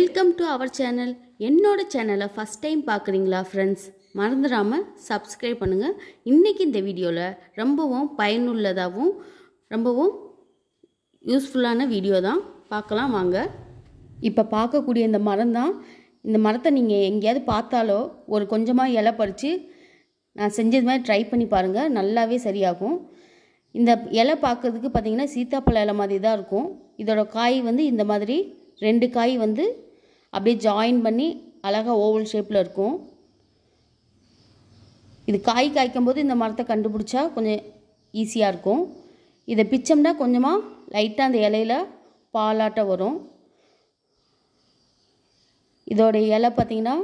welcome to our channel என்னோட சேனலை first time பார்க்குறீங்களா ஃப்ரெண்ட்ஸ் மறந்துடாமல் சப்ஸ்கிரைப் பண்ணுங்கள் இன்றைக்கி இந்த வீடியோவில் ரொம்பவும் பயனுள்ளதாகவும் ரொம்பவும் யூஸ்ஃபுல்லான வீடியோ தான் பார்க்கலாம் வாங்க இப்போ பார்க்கக்கூடிய இந்த மரம் தான் இந்த மரத்தை நீங்கள் எங்கேயாவது பார்த்தாலோ ஒரு கொஞ்சமாக இலை பறித்து நான் செஞ்சது மாதிரி ட்ரை பண்ணி பாருங்கள் நல்லாவே சரியாகும் இந்த இலை பார்க்குறதுக்கு பார்த்திங்கன்னா சீத்தாப்பழ இலை மாதிரி தான் இருக்கும் இதோட காய் வந்து இந்த மாதிரி ரெண்டு காய் வந்து அப்படியே ஜாயின் பண்ணி அழகாக ஓவல் ஷேப்பில் இருக்கும் இது காய் காய்க்கும் போது இந்த மரத்தை கண்டுபிடிச்சா கொஞ்சம் ஈஸியாக இருக்கும் இதை பிச்சம்னா கொஞ்சமாக லைட்டாக அந்த இலையில் பாலாட்ட வரும் இதோடைய இலை பார்த்திங்கன்னா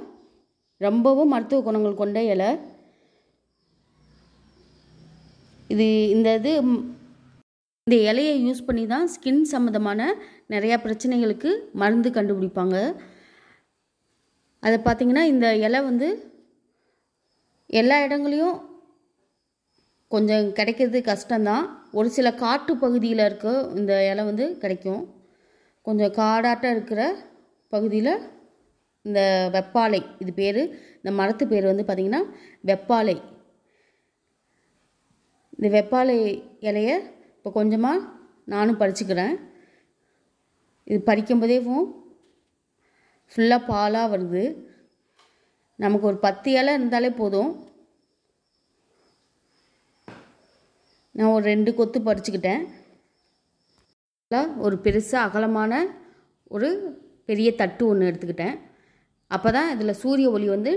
ரொம்பவும் மருத்துவ குணங்கள் கொண்ட இலை இது இந்த இது இந்த இலையை யூஸ் பண்ணி தான் ஸ்கின் சம்மந்தமான நிறையா பிரச்சனைகளுக்கு மருந்து கண்டுபிடிப்பாங்க அதை பார்த்திங்கன்னா இந்த இலை வந்து எல்லா இடங்களையும் கொஞ்சம் கிடைக்கிறது கஷ்டம்தான் ஒரு சில காட்டு பகுதியில் இருக்க இந்த இலை வந்து கிடைக்கும் கொஞ்சம் காடாட்டம் இருக்கிற பகுதியில் இந்த வெப்பாலை இது பேர் இந்த மரத்து பேர் வந்து பார்த்திங்கன்னா வெப்பாலை இந்த வெப்பாலை இலைய இப்போ கொஞ்சமாக நானும் பறிச்சுக்கிறேன் இது பறிக்கும்போதேவும் ஃபுல்லாக பாலாக வருது நமக்கு ஒரு பத்து இலை இருந்தாலே போதும் நான் ஒரு ரெண்டு கொத்து பறிச்சுக்கிட்டேன் ஒரு பெருசாக அகலமான ஒரு பெரிய தட்டு ஒன்று எடுத்துக்கிட்டேன் அப்போ தான் இதில் சூரிய ஒளி வந்து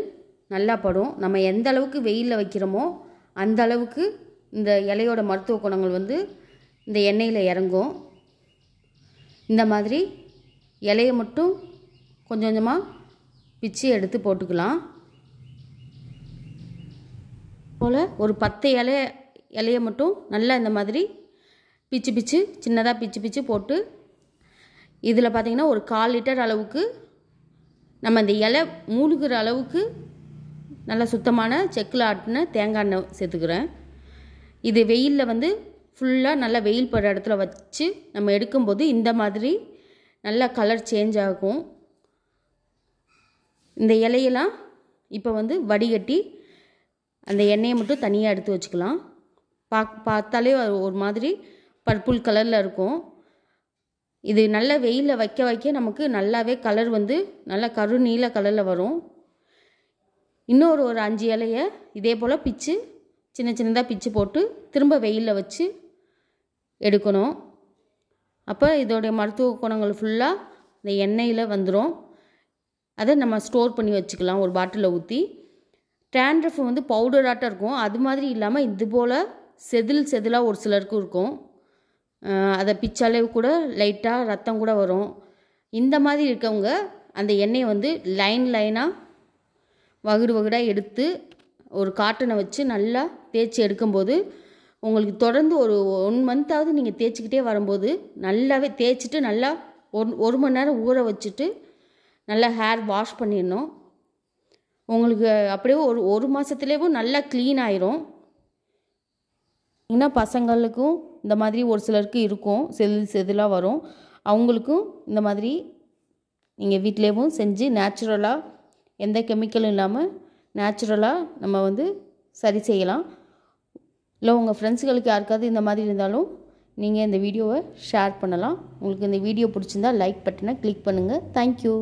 நல்லா படும் நம்ம எந்த அளவுக்கு வெயிலில் வைக்கிறோமோ அந்த அளவுக்கு இந்த இலையோட மருத்துவ குணங்கள் வந்து இந்த எண்ணெயில் இறங்கும் இந்த மாதிரி இலையை மட்டும் கொஞ்சம் கொஞ்சமாக பிச்சு எடுத்து போட்டுக்கலாம் போல் ஒரு பத்து இலைய இலையை மட்டும் நல்லா இந்த மாதிரி பிச்சு பிச்சு சின்னதாக பிச்சு பிச்சு போட்டு இதில் பார்த்திங்கன்னா ஒரு கால் லிட்டர் அளவுக்கு நம்ம இந்த இலை மூழ்கிற அளவுக்கு நல்லா சுத்தமான செக்கில் ஆட்டின தேங்காய் எண்ணெய் சேர்த்துக்கிறேன் இது வெயிலில் வந்து ஃபுல்லாக நல்லா வெயில் படுற இடத்துல வச்சு நம்ம எடுக்கும்போது இந்த மாதிரி நல்லா கலர் சேஞ்ச் ஆகும் இந்த இலையெல்லாம் இப்போ வந்து வடிகட்டி அந்த எண்ணெயை மட்டும் தனியாக எடுத்து வச்சுக்கலாம் பா பார்த்தாலே ஒரு மாதிரி பர்பிள் கலரில் இருக்கும் இது நல்ல வெயிலில் வைக்க வைக்க நமக்கு நல்லாவே கலர் வந்து நல்லா கரு நீல கலரில் வரும் இன்னொரு ஒரு அஞ்சு இலையை இதே போல் பிச்சு சின்ன சின்னதாக பிச்சு போட்டு திரும்ப வெயிலில் வச்சு எடுக்கணும் அப்போ இதோடைய மருத்துவ குணங்கள் ஃபுல்லாக இந்த எண்ணெயில் வந்துடும் அதை நம்ம ஸ்டோர் பண்ணி வச்சுக்கலாம் ஒரு பாட்டிலில் ஊற்றி டேண்ட்ரஃப் வந்து பவுடராட்டாக இருக்கும் அது மாதிரி இல்லாமல் இது போல் செதில் செதிலாக ஒரு சிலருக்கும் இருக்கும் அதை பிச்சாலே கூட லைட்டாக ரத்தம் கூட வரும் இந்த மாதிரி இருக்கவங்க அந்த எண்ணெயை வந்து லைன் லைனாக வகுடு வகுடாக எடுத்து ஒரு காட்டனை வச்சு நல்லா தேய்ச்சி எடுக்கும்போது உங்களுக்கு தொடர்ந்து ஒரு ஒன் மந்த்தாவது நீங்கள் தேய்ச்சிக்கிட்டே வரும்போது நல்லாவே தேய்ச்சிட்டு நல்லா ஒரு ஒரு மணி நேரம் ஊற வச்சுட்டு நல்லா ஹேர் வாஷ் பண்ணிடணும் உங்களுக்கு அப்படியே ஒரு ஒரு மாதத்துலேயும் நல்லா க்ளீன் ஆயிரும் ஏன்னா பசங்களுக்கும் இந்த மாதிரி ஒரு சிலருக்கு இருக்கும் செதில் செதிலாக வரும் அவங்களுக்கும் இந்த மாதிரி நீங்கள் வீட்டிலேயும் செஞ்சு நேச்சுரலாக எந்த கெமிக்கலும் இல்லாமல் நேச்சுரலாக நம்ம வந்து சரி செய்யலாம் இல்லை உங்கள் ஃப்ரெண்ட்ஸுகளுக்கு யாருக்காவது இந்த மாதிரி இருந்தாலும் நீங்கள் இந்த வீடியோவை ஷேர் பண்ணலாம் உங்களுக்கு இந்த வீடியோ பிடிச்சிருந்தால் லைக் பட்டனை கிளிக் பண்ணுங்கள் தேங்க்யூ